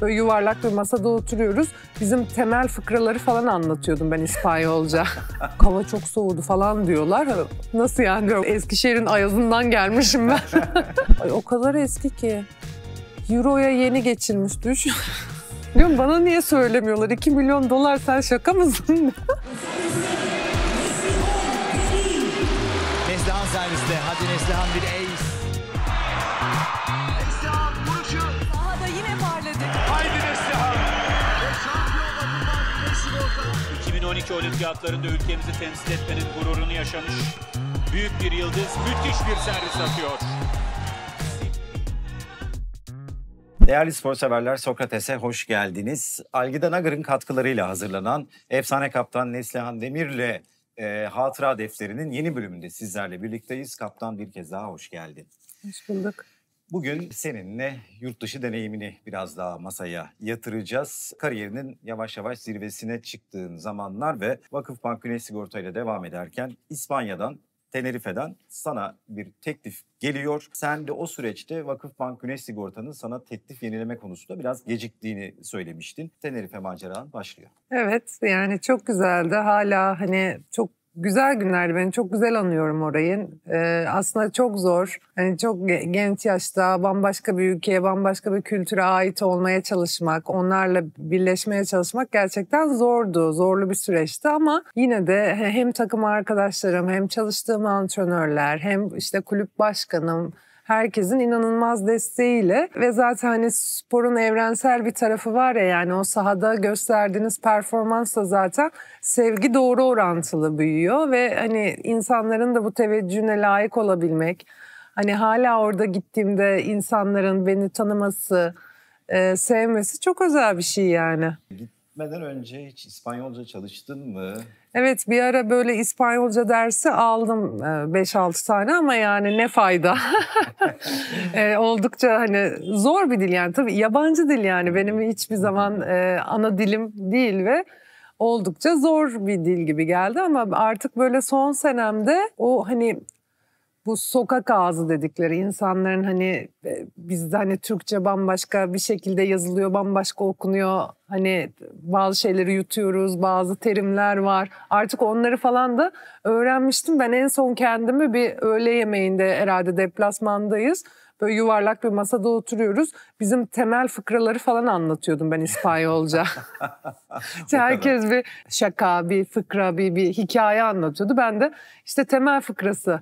Böyle yuvarlak bir masada oturuyoruz. Bizim temel fıkraları falan anlatıyordum ben İspanyolca. Hava çok soğudu falan diyorlar. Nasıl yani diyorum. Eskişehir'in ayazından gelmişim ben. Ay, o kadar eski ki. Euro'ya yeni geçilmiş düş. diyorum bana niye söylemiyorlar? 2 milyon dolar sen şaka mısın? Soçi olimpiyatlarında ülkemizi temsil etmenin gururunu yaşamış büyük bir yıldız müthiş bir servis atıyor. Değerli spor severler Sokrates'e hoş geldiniz. Algida Nagır'ın katkılarıyla hazırlanan efsane kaptan Neslihan Demir'le e, Hatıra Defteri'nin yeni bölümünde sizlerle birlikteyiz. Kaptan bir kez daha hoş geldin. Hoş bulduk. Bugün seninle yurt dışı deneyimini biraz daha masaya yatıracağız. Kariyerinin yavaş yavaş zirvesine çıktığın zamanlar ve Vakıfbank Güneş Sigorta ile devam ederken İspanya'dan Tenerife'den sana bir teklif geliyor. Sen de o süreçte Vakıfbank Güneş Sigorta'nın sana teklif yenileme konusunda biraz geciktiğini söylemiştin. Tenerife maceran başlıyor. Evet yani çok güzeldi. Hala hani çok güzel günlerdi. Ben çok güzel anıyorum orayı. Ee, aslında çok zor. Hani çok genç yaşta bambaşka bir ülkeye, bambaşka bir kültüre ait olmaya çalışmak, onlarla birleşmeye çalışmak gerçekten zordu. Zorlu bir süreçti ama yine de hem takım arkadaşlarım, hem çalıştığım antrenörler, hem işte kulüp başkanım, herkesin inanılmaz desteğiyle ve zaten hani sporun evrensel bir tarafı var ya yani o sahada gösterdiğiniz performansla zaten sevgi doğru orantılı büyüyor ve hani insanların da bu teveccühüne layık olabilmek hani hala orada gittiğimde insanların beni tanıması, e, sevmesi çok özel bir şey yani. Gitmeden önce hiç İspanyolca çalıştın mı? Evet bir ara böyle İspanyolca dersi aldım 5-6 e, tane ama yani ne fayda. e, oldukça hani zor bir dil yani tabii yabancı dil yani benim hiçbir zaman e, ana dilim değil ve oldukça zor bir dil gibi geldi ama artık böyle son senemde o hani bu sokak ağzı dedikleri insanların hani e, bizde hani Türkçe bambaşka bir şekilde yazılıyor, bambaşka okunuyor. Hani bazı şeyleri yutuyoruz, bazı terimler var. Artık onları falan da öğrenmiştim. Ben en son kendimi bir öğle yemeğinde herhalde deplasmandayız. Böyle yuvarlak bir masada oturuyoruz. Bizim temel fıkraları falan anlatıyordum ben İspanyolca. Herkes bir şaka, bir fıkra, bir, bir hikaye anlatıyordu. Ben de işte temel fıkrası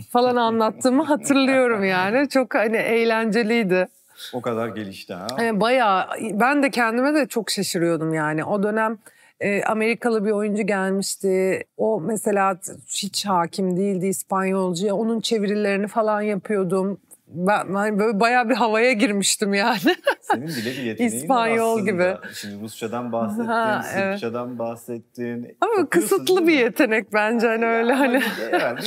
falan anlattığımı hatırlıyorum yani. Çok hani eğlenceliydi. O kadar gelişti ha. E, bayağı ben de kendime de çok şaşırıyordum yani. O dönem e, Amerikalı bir oyuncu gelmişti. O mesela hiç hakim değildi İspanyolcuya. Onun çevirilerini falan yapıyordum. Ben, ben böyle bayağı bir havaya girmiştim yani. Senin bile bir yeteneğin İspanyol aslında. gibi. Şimdi Rusçadan bahsettin, ha, evet. bahsettin. Ama kısıtlı bir yetenek bence hani öyle hani. Herhalde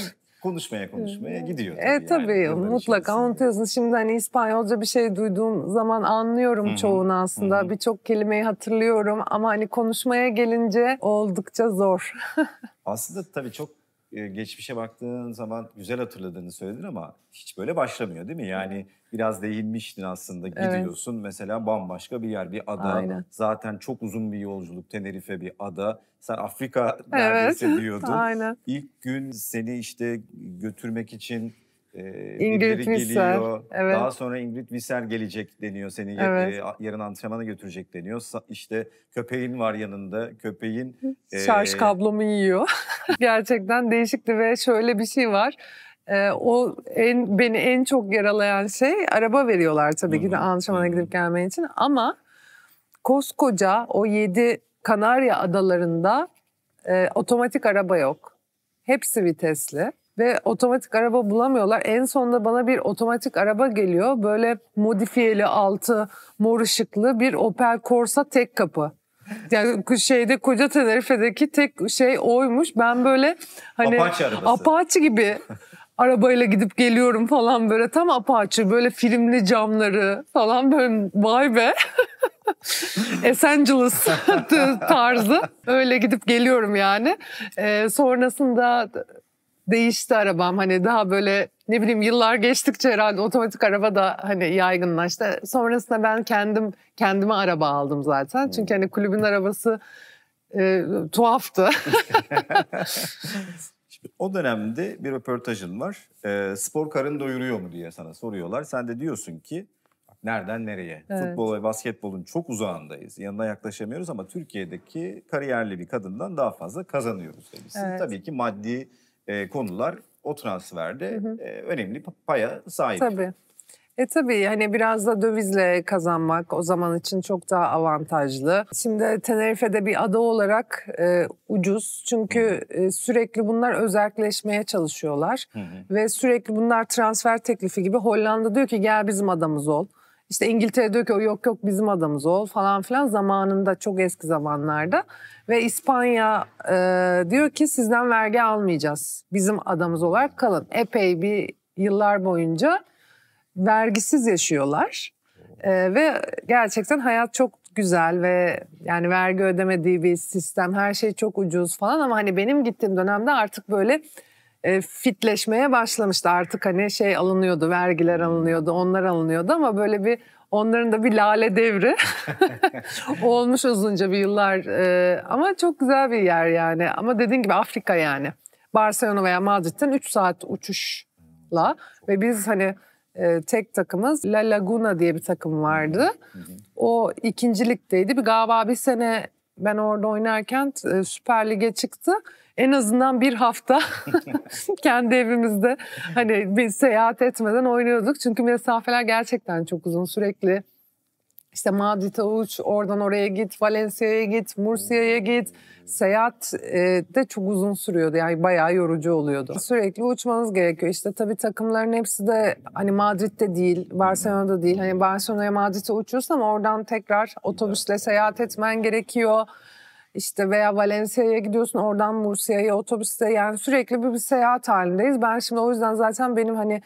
konuşmaya konuşmaya gidiyor. Tabii, e, tabii yani, mutlaka şey unutuyorsun. Şimdi hani İspanyolca bir şey duyduğum zaman anlıyorum Hı-hı. çoğunu aslında. Birçok kelimeyi hatırlıyorum ama hani konuşmaya gelince oldukça zor. aslında tabii çok e, geçmişe baktığın zaman güzel hatırladığını söyledin ama hiç böyle başlamıyor değil mi? Yani biraz değinmiştin aslında gidiyorsun evet. mesela bambaşka bir yer bir ada Aynen. zaten çok uzun bir yolculuk Tenerife bir ada sen Afrika neredeyse diyordun. Aynen. İlk gün seni işte götürmek için e, Ingrid birileri Evet. Daha sonra Ingrid Visser gelecek deniyor seni evet. e, yarın antrenmana götürecek deniyor. Sa- işte köpeğin var yanında. Köpeğin e, şarj kablomu yiyor. Gerçekten değişikti ve şöyle bir şey var. E, o en beni en çok yaralayan şey araba veriyorlar tabii Hı-hı. ki de antrenmana gidip gelmen için ama koskoca o yedi Kanarya adalarında e, otomatik araba yok. Hepsi vitesli ve otomatik araba bulamıyorlar. En sonunda bana bir otomatik araba geliyor. Böyle modifiyeli altı mor ışıklı bir Opel Corsa tek kapı. Yani şeyde koca Tenerife'deki tek şey oymuş. Ben böyle hani Apache, gibi arabayla gidip geliyorum falan böyle tam Apache böyle filmli camları falan böyle vay be. Los tarzı öyle gidip geliyorum yani. Ee, sonrasında değişti arabam. Hani daha böyle ne bileyim yıllar geçtikçe herhalde otomatik araba da hani yaygınlaştı. Sonrasında ben kendim kendime araba aldım zaten. Hmm. Çünkü hani kulübün arabası e, tuhaftı. o dönemde bir röportajın var. E, spor karın doyuruyor mu diye sana soruyorlar. Sen de diyorsun ki nereden nereye? Evet. Futbol ve basketbolun çok uzağındayız. Yanına yaklaşamıyoruz ama Türkiye'deki kariyerli bir kadından daha fazla kazanıyoruz. Demişsin. Evet. Tabii ki maddi e, konular o transferde hı hı. E, önemli paya sahip. Tabii. E tabii hani biraz da dövizle kazanmak o zaman için çok daha avantajlı. Şimdi Tenerife'de bir ada olarak e, ucuz çünkü e, sürekli bunlar özelleşmeye çalışıyorlar. Hı hı. Ve sürekli bunlar transfer teklifi gibi Hollanda diyor ki gel bizim adamız ol. Hı işte İngiltere diyor ki yok yok bizim adamız ol falan filan zamanında çok eski zamanlarda. Ve İspanya e, diyor ki sizden vergi almayacağız. Bizim adamız olarak kalın. Epey bir yıllar boyunca vergisiz yaşıyorlar. E, ve gerçekten hayat çok güzel ve yani vergi ödemediği bir sistem her şey çok ucuz falan ama hani benim gittiğim dönemde artık böyle e, fitleşmeye başlamıştı. Artık hani şey alınıyordu, vergiler alınıyordu, onlar alınıyordu ama böyle bir onların da bir lale devri olmuş uzunca bir yıllar. E, ama çok güzel bir yer yani. Ama dediğin gibi Afrika yani. Barcelona veya Madrid'den 3 saat uçuşla ve biz hani e, tek takımız La Laguna diye bir takım vardı. O ikincilikteydi. Bir galiba bir sene ben orada oynarken e, Süper Lig'e çıktı. En azından bir hafta kendi evimizde hani bir seyahat etmeden oynuyorduk. Çünkü mesafeler gerçekten çok uzun sürekli işte Madrid uç, oradan oraya git, Valencia'ya git, Mursiya'ya git. Seyahat e, de çok uzun sürüyordu yani bayağı yorucu oluyordu. Sürekli uçmanız gerekiyor. İşte tabii takımların hepsi de hani Madrid'de değil, Barcelona'da değil. Hani Barcelona'ya Madrid'e uçuyorsun ama oradan tekrar otobüsle seyahat etmen gerekiyor. İşte veya Valencia'ya gidiyorsun oradan Mursiya'ya otobüsle yani sürekli bir, bir seyahat halindeyiz. Ben şimdi o yüzden zaten benim hani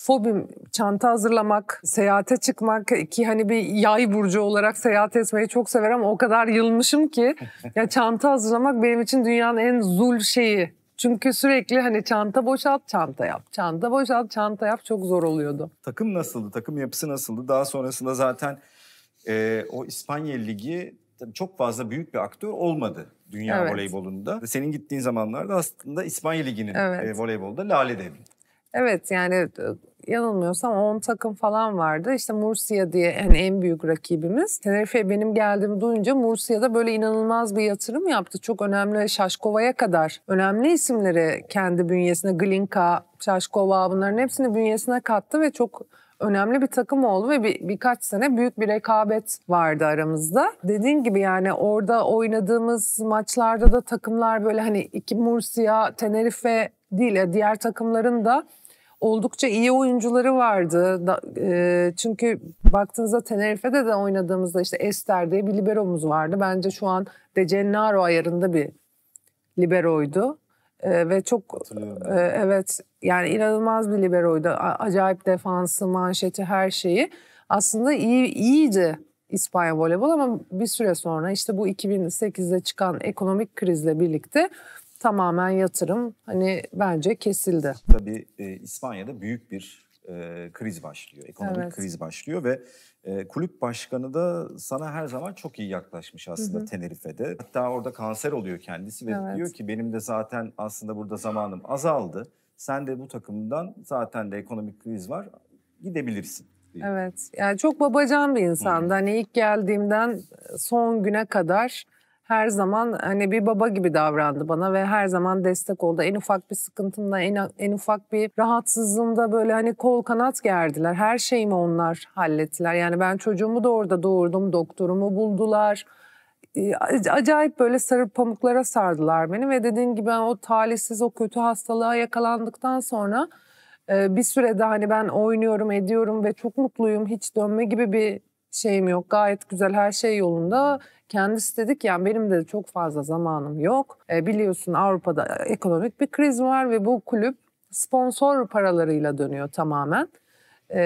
fobim çanta hazırlamak, seyahate çıkmak ki hani bir yay burcu olarak seyahat etmeyi çok severim ama o kadar yılmışım ki ya çanta hazırlamak benim için dünyanın en zul şeyi. Çünkü sürekli hani çanta boşalt, çanta yap, çanta boşalt, çanta yap çok zor oluyordu. Takım nasıldı, takım yapısı nasıldı? Daha sonrasında zaten e, o İspanya Ligi tabii çok fazla büyük bir aktör olmadı dünya evet. voleybolunda. Senin gittiğin zamanlarda aslında İspanya Ligi'nin e, evet. e, voleybolda lale devri. Evet yani e, yanılmıyorsam 10 takım falan vardı. İşte Mursiya diye yani en büyük rakibimiz. Tenerife benim geldiğimi duyunca Mursiya'da böyle inanılmaz bir yatırım yaptı. Çok önemli Şaşkova'ya kadar önemli isimleri kendi bünyesine Glinka, Şaşkova bunların hepsini bünyesine kattı ve çok önemli bir takım oldu ve bir, birkaç sene büyük bir rekabet vardı aramızda. Dediğin gibi yani orada oynadığımız maçlarda da takımlar böyle hani iki Mursiya, Tenerife değil ya diğer takımların da oldukça iyi oyuncuları vardı. Da, e, çünkü baktığınızda Tenerife'de de oynadığımızda işte Ester diye bir liberomuz vardı. Bence şu an De Gennaro ayarında bir liberoydu. E, ve çok e, evet yani inanılmaz bir liberoydu. A, acayip defansı, manşeti, her şeyi. Aslında iyi iyiydi İspanya voleybol ama bir süre sonra işte bu 2008'de çıkan ekonomik krizle birlikte tamamen yatırım hani bence kesildi. Tabii e, İspanya'da büyük bir e, kriz başlıyor. Ekonomik evet. kriz başlıyor ve e, kulüp başkanı da sana her zaman çok iyi yaklaşmış aslında hı hı. Tenerife'de. Hatta orada kanser oluyor kendisi ve evet. diyor ki benim de zaten aslında burada zamanım azaldı. Sen de bu takımdan zaten de ekonomik kriz var gidebilirsin. Evet yani çok babacan bir insandı. Hı. Hani ilk geldiğimden son güne kadar her zaman hani bir baba gibi davrandı bana ve her zaman destek oldu. En ufak bir sıkıntımda, en, en ufak bir rahatsızlığımda böyle hani kol kanat gerdiler. Her şeyimi onlar hallettiler. Yani ben çocuğumu da orada doğurdum, doktorumu buldular. Ee, acayip böyle sarıp pamuklara sardılar beni ve dediğin gibi ben o talihsiz, o kötü hastalığa yakalandıktan sonra e, bir sürede hani ben oynuyorum, ediyorum ve çok mutluyum. Hiç dönme gibi bir şeyim yok. Gayet güzel her şey yolunda. Kendisi dedi ki yani benim de çok fazla zamanım yok. E, biliyorsun Avrupa'da e, ekonomik bir kriz var ve bu kulüp sponsor paralarıyla dönüyor tamamen. E,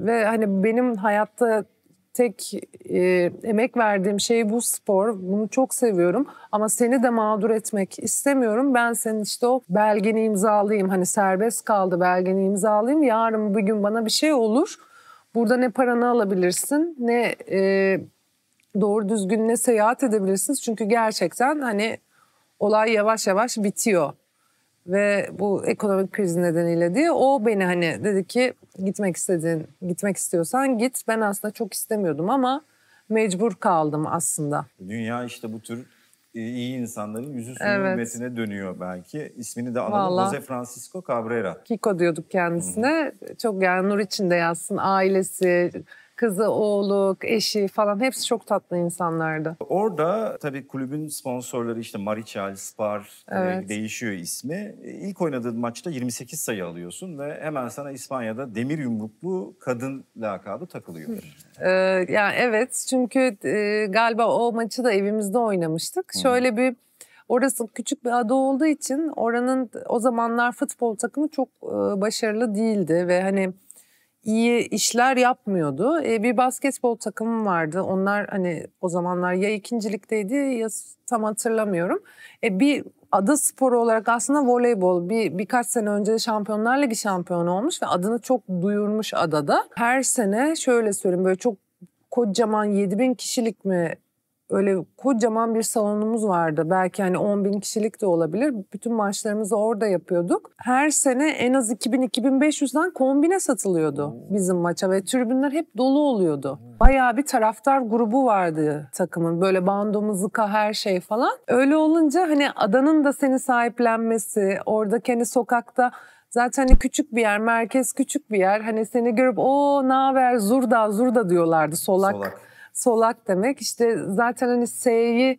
ve hani benim hayatta tek e, emek verdiğim şey bu spor. Bunu çok seviyorum ama seni de mağdur etmek istemiyorum. Ben senin işte o belgeni imzalayayım. Hani serbest kaldı belgeni imzalayayım. Yarın bir gün bana bir şey olur. Burada ne paranı alabilirsin ne e, doğru düzgün ne seyahat edebilirsiniz. Çünkü gerçekten hani olay yavaş yavaş bitiyor. Ve bu ekonomik kriz nedeniyle diye o beni hani dedi ki gitmek istediğin, gitmek istiyorsan git. Ben aslında çok istemiyordum ama mecbur kaldım aslında. Dünya işte bu tür e, iyi insanların yüzü sürü evet. dönüyor belki. İsmini de alalım. Vallahi, Jose Francisco Cabrera. Kiko diyorduk kendisine. Hı-hı. Çok yani nur içinde yazsın. Ailesi, kızı, oğlu, eşi falan hepsi çok tatlı insanlardı. Orada tabii kulübün sponsorları işte Marichal, Spar e, evet. değişiyor ismi. E, ilk oynadığın maçta 28 sayı alıyorsun ve hemen sana İspanya'da demir yumruklu kadın lakabı takılıyor. Ee, yani evet çünkü e, galiba o maçı da evimizde oynamıştık. Hı. Şöyle bir Orası küçük bir ada olduğu için oranın o zamanlar futbol takımı çok e, başarılı değildi ve hani iyi işler yapmıyordu. E, bir basketbol takımım vardı. Onlar hani o zamanlar ya ikincilikteydi ya tam hatırlamıyorum. E, bir ada sporu olarak aslında voleybol bir birkaç sene önce Şampiyonlar Ligi şampiyonu olmuş ve adını çok duyurmuş adada. Her sene şöyle söyleyeyim böyle çok kocaman 7000 kişilik mi öyle kocaman bir salonumuz vardı. Belki hani 10 bin kişilik de olabilir. Bütün maçlarımızı orada yapıyorduk. Her sene en az 2000-2500'den kombine satılıyordu hmm. bizim maça ve tribünler hep dolu oluyordu. Bayağı bir taraftar grubu vardı takımın. Böyle bando, mızıka, her şey falan. Öyle olunca hani adanın da seni sahiplenmesi, oradaki hani sokakta Zaten hani küçük bir yer, merkez küçük bir yer. Hani seni görüp o ne haber Zurda Zurda diyorlardı solak. solak solak demek. İşte zaten hani S'yi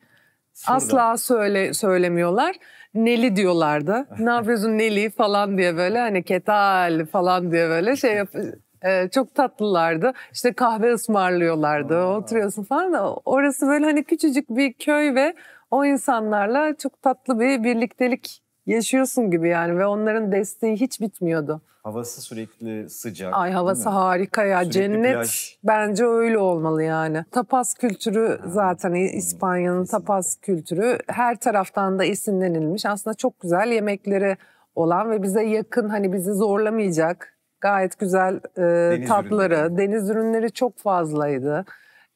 asla söyle söylemiyorlar. Neli diyorlardı. ne yapıyorsun Neli falan diye böyle hani ketal falan diye böyle şey yap e, çok tatlılardı. İşte kahve ısmarlıyorlardı. Aa. Oturuyorsun falan. Da. Orası böyle hani küçücük bir köy ve o insanlarla çok tatlı bir birliktelik yaşıyorsun gibi yani ve onların desteği hiç bitmiyordu. Havası sürekli sıcak. Ay havası harika ya. Sürekli Cennet plaj. bence öyle olmalı yani. Tapas kültürü ha, zaten İspanya'nın tapas kültürü her taraftan da esinlenilmiş. Aslında çok güzel yemekleri olan ve bize yakın hani bizi zorlamayacak gayet güzel e, deniz tatları, ürünleri. deniz ürünleri çok fazlaydı.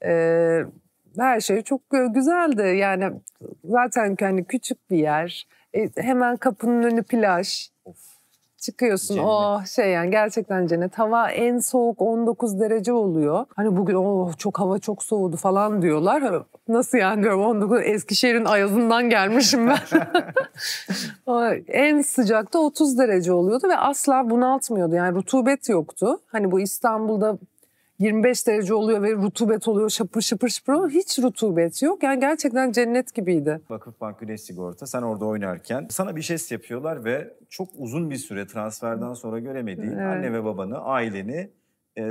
E, her şey çok güzeldi. Yani zaten hani küçük bir yer. E, hemen kapının önü plaj. Of çıkıyorsun. Cennet. Oh şey yani gerçekten cennet. Hava en soğuk 19 derece oluyor. Hani bugün oh çok hava çok soğudu falan diyorlar. Nasıl yani diyorum 19 Eskişehir'in ayazından gelmişim ben. en sıcakta 30 derece oluyordu ve asla bunaltmıyordu. Yani rutubet yoktu. Hani bu İstanbul'da 25 derece oluyor ve rutubet oluyor şapır şapır şapır hiç rutubet yok. Yani gerçekten cennet gibiydi. Vakıfbank Güneş Sigorta sen orada oynarken sana bir şey yapıyorlar ve çok uzun bir süre transferden sonra göremediğin evet. anne ve babanı, aileni e,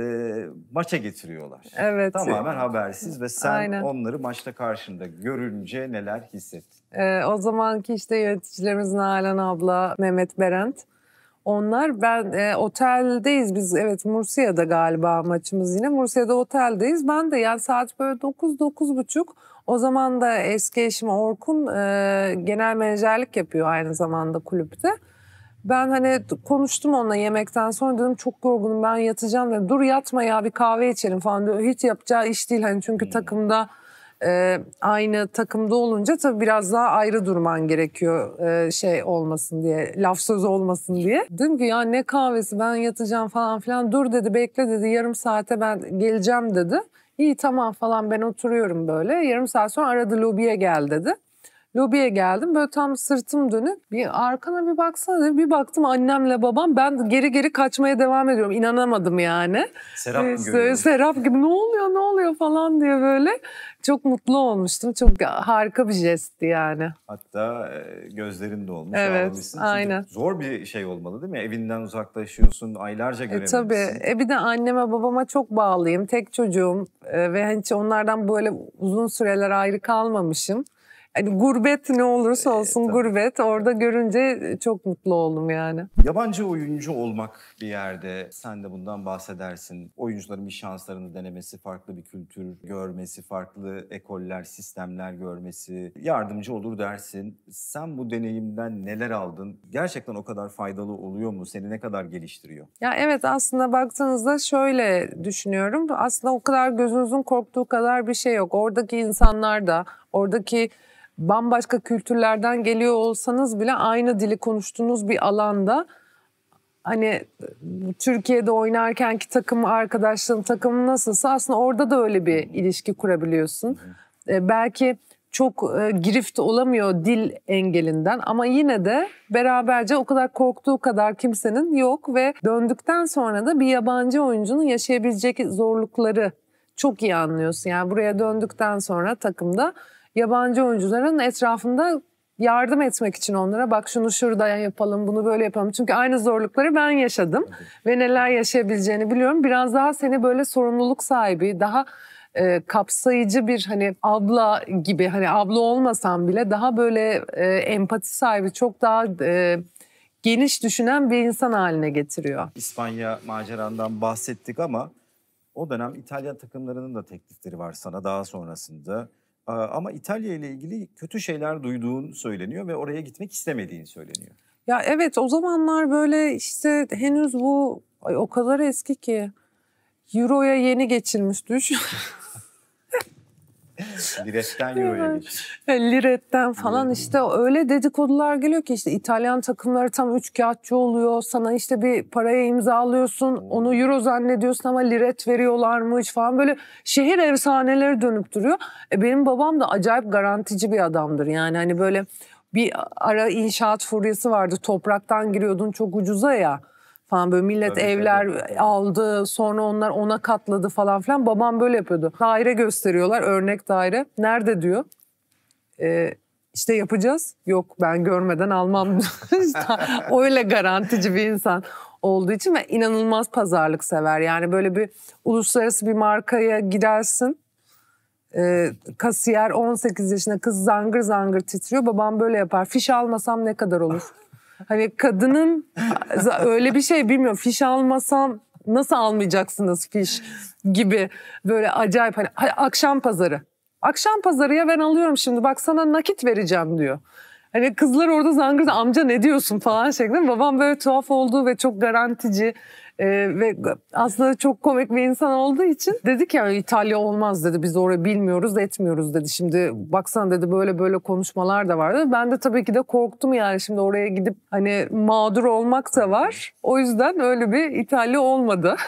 maça getiriyorlar. Evet. Tamamen habersiz ve sen Aynen. onları maçta karşında görünce neler hissettin? E, o zamanki işte yöneticilerimiz Nalan abla, Mehmet Berent onlar. Ben e, oteldeyiz biz evet Mursiya'da galiba maçımız yine. Mursiya'da oteldeyiz. Ben de yani saat böyle 9-9.30 o zaman da eski eşim Orkun e, genel menajerlik yapıyor aynı zamanda kulüpte. Ben hani konuştum onunla yemekten sonra dedim çok yorgunum ben yatacağım dedim. Dur yatma ya bir kahve içelim falan diyor. Hiç yapacağı iş değil hani çünkü hmm. takımda e, aynı takımda olunca tabii biraz daha ayrı durman gerekiyor e, şey olmasın diye, laf söz olmasın diye. Dedim ki ya ne kahvesi ben yatacağım falan filan dur dedi bekle dedi yarım saate ben geleceğim dedi. İyi tamam falan ben oturuyorum böyle. Yarım saat sonra aradı lobiye gel dedi. Lobiye geldim böyle tam sırtım dönük. Bir arkana bir baksana dedi. Bir baktım annemle babam ben geri geri kaçmaya devam ediyorum. İnanamadım yani. Serap ee, işte, Serap gibi ne oluyor ne oluyor falan diye böyle. Çok mutlu olmuştum. Çok harika bir jestti yani. Hatta e, gözlerin de olmuş. Evet aynen. Zor bir şey olmalı değil mi? Evinden uzaklaşıyorsun aylarca göremiyorsun. E, tabii. E, bir de anneme babama çok bağlıyım. Tek çocuğum e, ve hiç onlardan böyle uzun süreler ayrı kalmamışım hani gurbet ne olursa e, olsun e, gurbet orada görünce e, çok mutlu oldum yani. Yabancı oyuncu olmak bir yerde sen de bundan bahsedersin. Oyuncuların bir şanslarını denemesi, farklı bir kültür görmesi, farklı ekoller, sistemler görmesi yardımcı olur dersin. Sen bu deneyimden neler aldın? Gerçekten o kadar faydalı oluyor mu? Seni ne kadar geliştiriyor? Ya evet aslında baktığınızda şöyle düşünüyorum. Aslında o kadar gözünüzün korktuğu kadar bir şey yok. Oradaki insanlar da, oradaki bambaşka kültürlerden geliyor olsanız bile aynı dili konuştuğunuz bir alanda hani Türkiye'de oynarkenki takım arkadaşların takımı nasılsa aslında orada da öyle bir ilişki kurabiliyorsun. Ee, belki çok e, girift olamıyor dil engelinden ama yine de beraberce o kadar korktuğu kadar kimsenin yok ve döndükten sonra da bir yabancı oyuncunun yaşayabilecek zorlukları çok iyi anlıyorsun. Yani buraya döndükten sonra takımda yabancı oyuncuların etrafında yardım etmek için onlara bak şunu şurada yapalım bunu böyle yapalım. Çünkü aynı zorlukları ben yaşadım ve neler yaşayabileceğini biliyorum. Biraz daha seni böyle sorumluluk sahibi daha e, kapsayıcı bir hani abla gibi hani abla olmasam bile daha böyle e, empati sahibi çok daha e, geniş düşünen bir insan haline getiriyor. İspanya macerandan bahsettik ama o dönem İtalyan takımlarının da teklifleri var sana daha sonrasında. Ee, ama İtalya ile ilgili kötü şeyler duyduğun söyleniyor ve oraya gitmek istemediğin söyleniyor. Ya evet o zamanlar böyle işte henüz bu ay, o kadar eski ki Euro'ya yeni geçilmiş düş. Liretten Euro'ya geçiş. E, Liretten falan hmm. işte öyle dedikodular geliyor ki işte İtalyan takımları tam üç kağıtçı oluyor. Sana işte bir paraya imzalıyorsun. Hmm. Onu Euro zannediyorsun ama liret veriyorlarmış falan. Böyle şehir efsaneleri dönüp duruyor. E benim babam da acayip garantici bir adamdır. Yani hani böyle bir ara inşaat furyası vardı. Topraktan giriyordun çok ucuza ya. Hmm falan böyle millet tabii, evler tabii. aldı sonra onlar ona katladı falan filan. Babam böyle yapıyordu. Daire gösteriyorlar örnek daire. Nerede diyor. Ee, işte yapacağız. Yok ben görmeden almam. Öyle garantici bir insan olduğu için ve inanılmaz pazarlık sever. Yani böyle bir uluslararası bir markaya gidersin. E, kasiyer 18 yaşında kız zangır zangır titriyor. Babam böyle yapar. Fiş almasam ne kadar olur? Hani kadının öyle bir şey bilmiyorum fiş almasam nasıl almayacaksınız fiş gibi böyle acayip hani akşam pazarı. Akşam pazarıya ben alıyorum şimdi bak sana nakit vereceğim diyor. Hani kızlar orada zangır amca ne diyorsun falan şeklinde. Babam böyle tuhaf olduğu ve çok garantici e, ve aslında çok komik bir insan olduğu için dedik ya İtalya olmaz dedi biz orayı bilmiyoruz etmiyoruz dedi. Şimdi baksana dedi böyle böyle konuşmalar da vardı. Ben de tabii ki de korktum yani şimdi oraya gidip hani mağdur olmak da var. O yüzden öyle bir İtalya olmadı.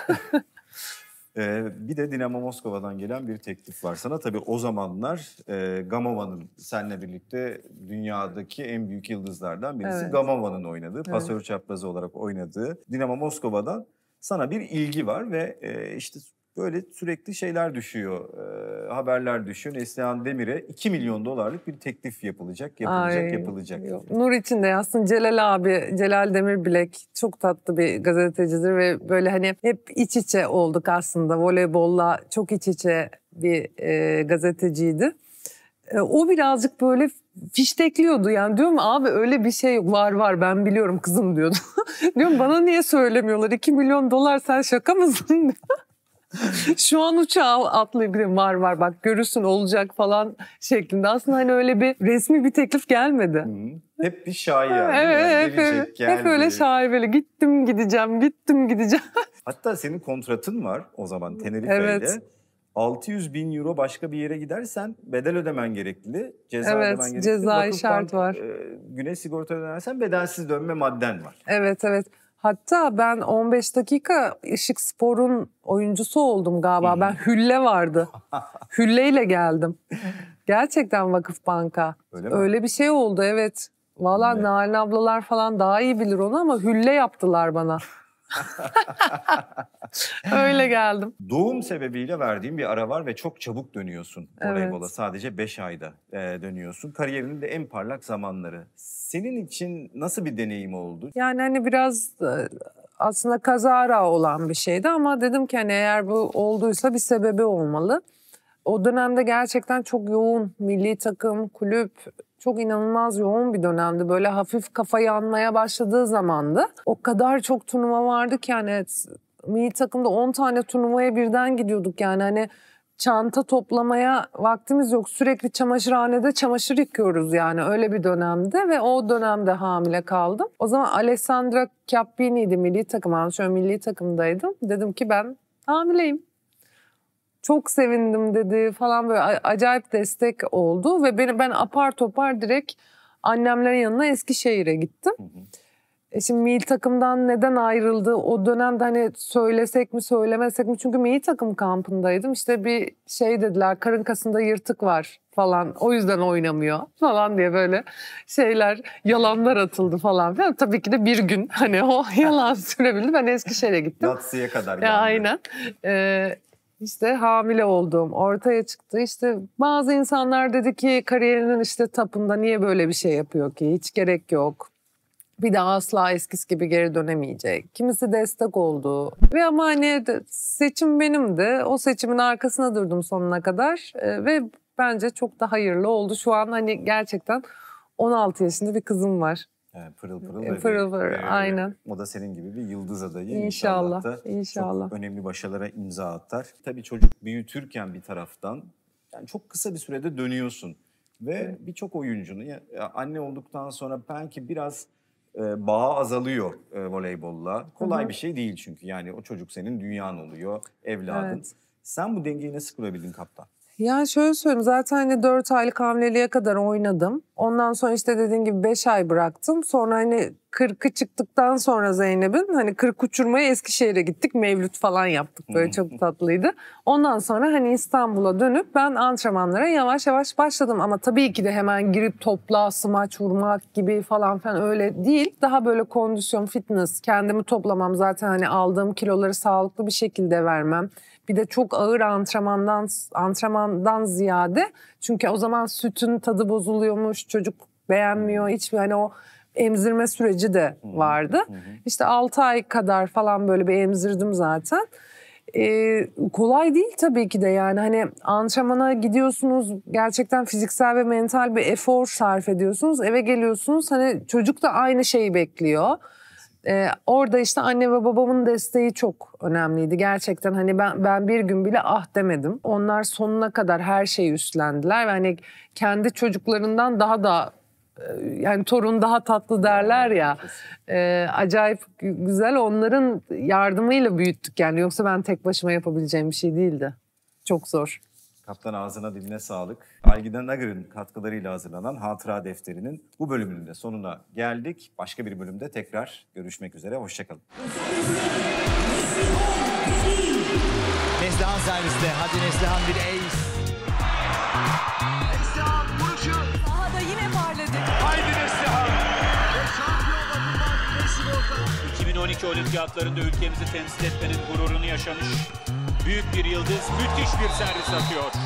Ee, bir de Dinamo Moskova'dan gelen bir teklif var sana. Tabii o zamanlar e, Gamova'nın seninle birlikte dünyadaki en büyük yıldızlardan birisi evet. Gamova'nın oynadığı, evet. pasör çaprazı olarak oynadığı Dinamo Moskova'dan sana bir ilgi var ve e, işte böyle sürekli şeyler düşüyor. E, haberler düşüyor. Neslihan Demir'e 2 milyon dolarlık bir teklif yapılacak, yapılacak, Ay, yapılacak. Yok. Nur için de aslında Celal abi, Celal Demir Bilek çok tatlı bir gazetecidir ve böyle hani hep iç içe olduk aslında. Voleybolla çok iç içe bir e, gazeteciydi. E, o birazcık böyle fiştekliyordu yani diyorum abi öyle bir şey var var ben biliyorum kızım diyordu. diyorum bana niye söylemiyorlar 2 milyon dolar sen şaka mısın Şu an uçağa atlayabilirim var var bak görürsün olacak falan şeklinde. Aslında hani öyle bir resmi bir teklif gelmedi. Hep bir şair. Yani. Evet, yani hep, gelecek, hep öyle şair böyle gittim gideceğim, gittim gideceğim. Hatta senin kontratın var o zaman Tenerife'yle. Evet. 600 bin euro başka bir yere gidersen bedel ödemen gerekli. Ceza evet, ödemen gerekli. cezai Vakıf şart var. E, güneş sigorta ödersen bedelsiz dönme madden var. Evet, evet. Hatta ben 15 dakika Işık Spor'un oyuncusu oldum galiba. Ben hülle vardı. Hülleyle geldim. Gerçekten Vakıf Banka. Öyle, mi? Öyle bir şey oldu evet. Valla Nalan ablalar falan daha iyi bilir onu ama hülle yaptılar bana. Öyle geldim. Doğum sebebiyle verdiğim bir ara var ve çok çabuk dönüyorsun voleybola. Evet. Sadece 5 ayda e, dönüyorsun. Kariyerinin de en parlak zamanları. Senin için nasıl bir deneyim oldu? Yani hani biraz e, aslında kazara olan bir şeydi ama dedim ki hani eğer bu olduysa bir sebebi olmalı. O dönemde gerçekten çok yoğun milli takım, kulüp, çok inanılmaz yoğun bir dönemdi. Böyle hafif kafa yanmaya başladığı zamandı. O kadar çok turnuva vardı ki yani milli takımda 10 tane turnuvaya birden gidiyorduk yani hani çanta toplamaya vaktimiz yok. Sürekli çamaşırhanede çamaşır yıkıyoruz yani öyle bir dönemde ve o dönemde hamile kaldım. O zaman Alessandra Cappini'ydi milli takım antrenör milli takımdaydım. Dedim ki ben hamileyim çok sevindim dedi falan böyle acayip destek oldu ve beni ben apar topar direkt annemlerin yanına Eskişehir'e gittim. Hı hı. E şimdi milli takımdan neden ayrıldı? O dönemde hani söylesek mi söylemesek mi? Çünkü milli takım kampındaydım. İşte bir şey dediler karın kasında yırtık var falan. O yüzden oynamıyor falan diye böyle şeyler yalanlar atıldı falan filan. Tabii ki de bir gün hani o yalan sürebildi. Ben Eskişehir'e gittim. Yatsıya kadar. Ya, aynen. Ee, işte hamile oldum ortaya çıktı. İşte bazı insanlar dedi ki kariyerinin işte tapında niye böyle bir şey yapıyor ki hiç gerek yok. Bir daha asla eskisi gibi geri dönemeyecek. Kimisi destek oldu. Ve ama hani seçim benimdi. O seçimin arkasına durdum sonuna kadar. Ee, ve bence çok da hayırlı oldu. Şu an hani gerçekten 16 yaşında bir kızım var. Yani pırıl pırıl. E, pırıl pırıl, e, aynen. O da senin gibi bir yıldız adayı. İnşallah, inşallah da inşallah. Çok önemli başarılara imza atar. Tabii çocuk büyütürken bir taraftan yani çok kısa bir sürede dönüyorsun. Ve evet. birçok oyuncunun anne olduktan sonra belki biraz e, bağı azalıyor e, voleybolla. Kolay Hı-hı. bir şey değil çünkü yani o çocuk senin dünyan oluyor, evladın. Evet. Sen bu dengeyi nasıl kurabildin kaptan? Yani şöyle söyleyeyim zaten hani 4 aylık hamileliğe kadar oynadım. Ondan sonra işte dediğin gibi 5 ay bıraktım. Sonra hani 40'ı çıktıktan sonra Zeynep'in hani 40 uçurmaya Eskişehir'e gittik. Mevlüt falan yaptık böyle çok tatlıydı. Ondan sonra hani İstanbul'a dönüp ben antrenmanlara yavaş yavaş başladım. Ama tabii ki de hemen girip topla, smaç vurmak gibi falan falan öyle değil. Daha böyle kondisyon, fitness, kendimi toplamam zaten hani aldığım kiloları sağlıklı bir şekilde vermem. Bir de çok ağır antrenmandan antrenmandan ziyade çünkü o zaman sütün tadı bozuluyormuş, Çocuk beğenmiyor. Hiç hani o emzirme süreci de vardı. İşte 6 ay kadar falan böyle bir emzirdim zaten. Ee, kolay değil tabii ki de yani hani antrenmana gidiyorsunuz gerçekten fiziksel ve mental bir efor sarf ediyorsunuz eve geliyorsunuz hani çocuk da aynı şeyi bekliyor. Ee, orada işte anne ve babamın desteği çok önemliydi. Gerçekten hani ben ben bir gün bile ah demedim. Onlar sonuna kadar her şeyi üstlendiler ve hani kendi çocuklarından daha da e, yani torun daha tatlı derler ya. E, acayip güzel onların yardımıyla büyüttük yani. Yoksa ben tek başıma yapabileceğim bir şey değildi. Çok zor. Kaptan ağzına diline sağlık. Algida Nagır'ın katkılarıyla hazırlanan Hatıra Defteri'nin bu bölümünün de sonuna geldik. Başka bir bölümde tekrar görüşmek üzere. Hoşçakalın. Neslihan serviste. Hadi Neslihan bir ace. Neslihan vuruşu. Sahada yine parladı. Haydi Neslihan. Ve şampiyon bakımdan 2012 olimpiyatlarında ülkemizi temsil etmenin gururunu yaşamış Büyük bir yıldız müthiş bir servis atıyor.